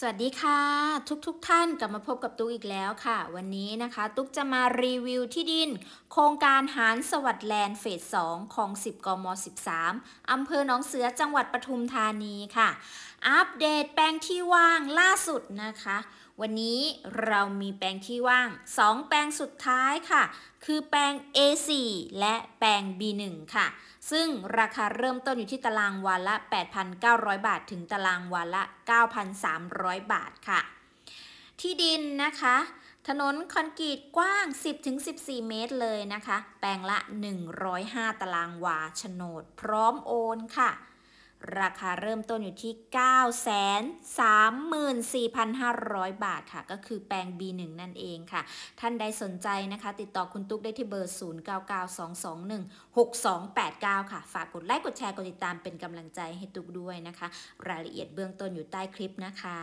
สวัสดีค่ะทุกๆทท่านกลับมาพบกับตุ๊กอีกแล้วค่ะ วันนี้นะคะ ตุ๊กจะมารีวิวที่ดิน โครงการหารสวัสดแลนด์เฟส 2 ของ 10กม13อำเภอหนองเสือจังหวัดปทุมธานีค่ะอัปเดตแปลงที่ว่างล่าสุดนะคะ วันนี้เรามีแปลงที่ว่าง 2 แปลงสุดท้ายค่ะ คือแปลง A4 และแปลง B1 ค่ะ ซึ่งราคาเริ่มต้นอยู่ที่ตารางวาละ 8,900 บาทถึงตารางวาละ 9,300 บาทค่ะ ที่ดินนะคะ ถนนคอนกรีตกว้าง 10-14 เมตรเลยนะคะ แปลงละ 105 ตารางวาโฉนดพร้อมโอนค่ะราคาเริ่มต้นอยู่ที่ 934,500 บาทค่ะ ก็คือแปลง B1 นั่นเองค่ะ ท่านใดสนใจนะคะ ติดต่อคุณตุ๊กได้ที่เบอร์ 0992216289 ค่ะ ฝากกดไลค์กดแชร์ กดติดตามเป็นกำลังใจให้ตุ๊กด้วยนะคะ รายละเอียดเบื้องต้นอยู่ใต้คลิปนะคะ